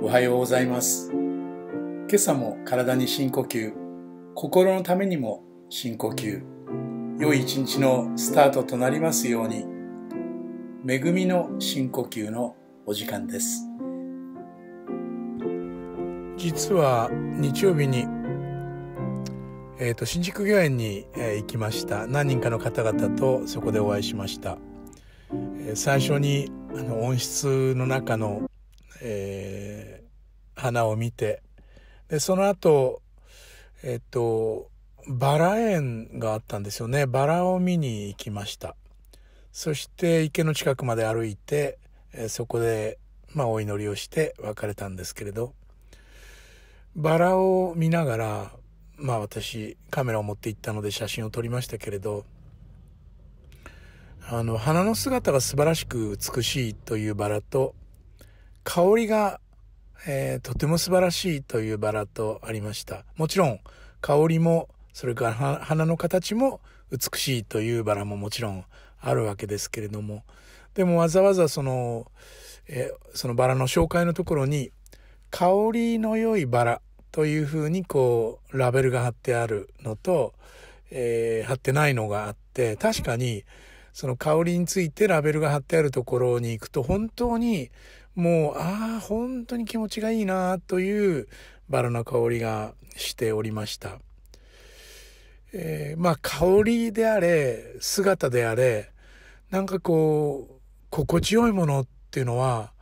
おはようございます今朝も体に深呼吸心のためにも深呼吸良い一日のスタートとなりますように恵みの深呼吸のお時間です実は日曜日にえーと、新宿御苑に、え行きました何人かの方々とそこでお会いしました、え最初にあの温室の中のえー、花を見て、で、その後、えっと、バラ園があったんですよね。バラを見に行きました。そして池の近くまで歩いて、えそこで、まあ、お祈りをして別れたんですけれど、バラを見ながら、まあ私、カメラを持って行ったので写真を撮りましたけれど、あの、花の姿が素晴らしく美しいというバラと、香りが、えー、とても素晴らしいというバラとありました。もちろん、香りも、それから花の形も美しいというバラももちろんあるわけですけれども、でもわざわざその、えー、そのバラの紹介のところに、香りの良いバラというふうにこう、ラベルが貼ってあるのと、えー、貼ってないのがあって、確かに、その香りについてラベルが貼ってあるところに行くと、本当にもう、ああ、本当に気持ちがいいなというバラの香りがしておりました。えー、まあ香りであれ、姿であれ、なんかこう、心地よいものっていうのは、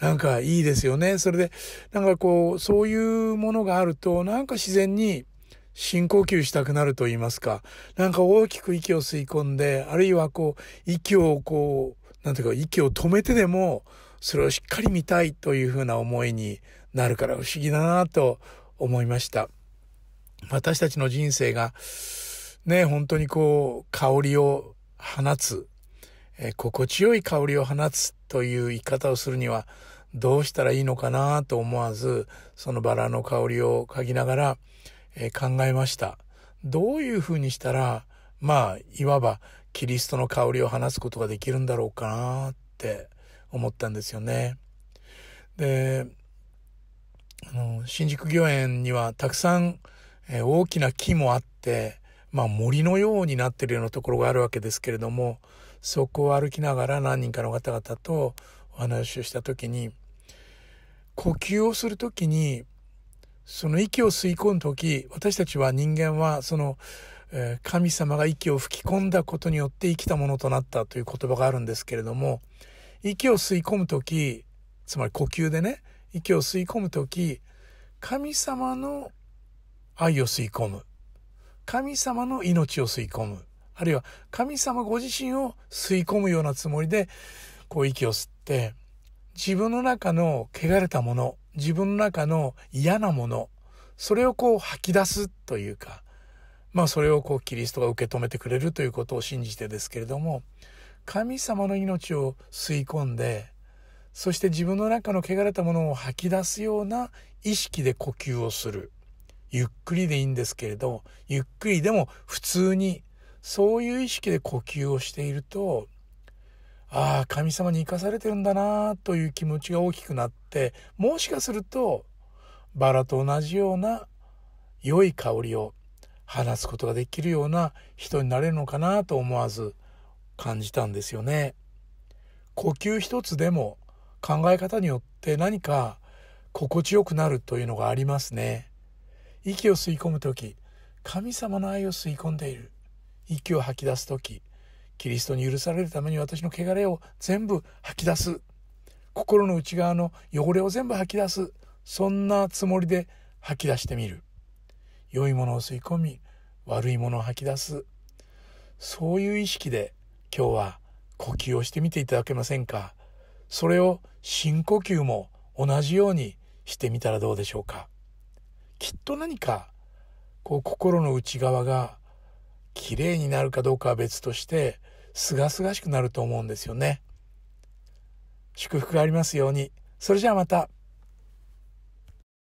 なんかいいですよね。それで、なんかこう、そういうものがあると、なんか自然に深呼吸したくなると言いますか、なんか大きく息を吸い込んで、あるいはこう、息をこう、なんていうか、息を止めてでも、それをしっかり見たいというふうな思いになるから不思議だなと思いました。私たちの人生がね、本当にこう香りを放つ、えー、心地よい香りを放つという言い方をするにはどうしたらいいのかなと思わずそのバラの香りを嗅ぎながら、えー、考えました。どういうふうにしたらまあいわばキリストの香りを放つことができるんだろうかなって思ったんですよね。で、あの、新宿御苑にはたくさん、えー、大きな木もあって、まあ森のようになってるようなところがあるわけですけれども、そこを歩きながら何人かの方々とお話をした時に、呼吸をする時に、その息を吸い込む時、私たちは人間はその、えー、神様が息を吹き込んだことによって生きたものとなったという言葉があるんですけれども、息を吸い込む時つまり呼吸でね息を吸い込む時神様の愛を吸い込む神様の命を吸い込むあるいは神様ご自身を吸い込むようなつもりでこう息を吸って自分の中の汚れたもの自分の中の嫌なものそれをこう吐き出すというかまあそれをこうキリストが受け止めてくれるということを信じてですけれども神様の命を吸い込んで、そして自分の中の汚れたものを吐き出すような意識で呼吸をする。ゆっくりでいいんですけれど、ゆっくりでも普通に、そういう意識で呼吸をしていると、ああ、神様に生かされてるんだなという気持ちが大きくなって、もしかすると、バラと同じような良い香りを放つことができるような人になれるのかなと思わず、感じたんですよね。呼吸一つでも考え方によって何か心地よくなるというのがありますね。息を吸い込む時神様の愛を吸い込んでいる。息を吐き出す時キリストに許されるために私の汚れを全部吐き出す。心の内側の汚れを全部吐き出す。そんなつもりで吐き出してみる。良いものを吸い込み、悪いものを吐き出す。そういう意識で今日は呼吸をしてみていただけませんかそれを深呼吸も同じようにしてみたらどうでしょうかきっと何かこう心の内側が綺麗になるかどうかは別として清々しくなると思うんですよね祝福がありますようにそれじゃあまた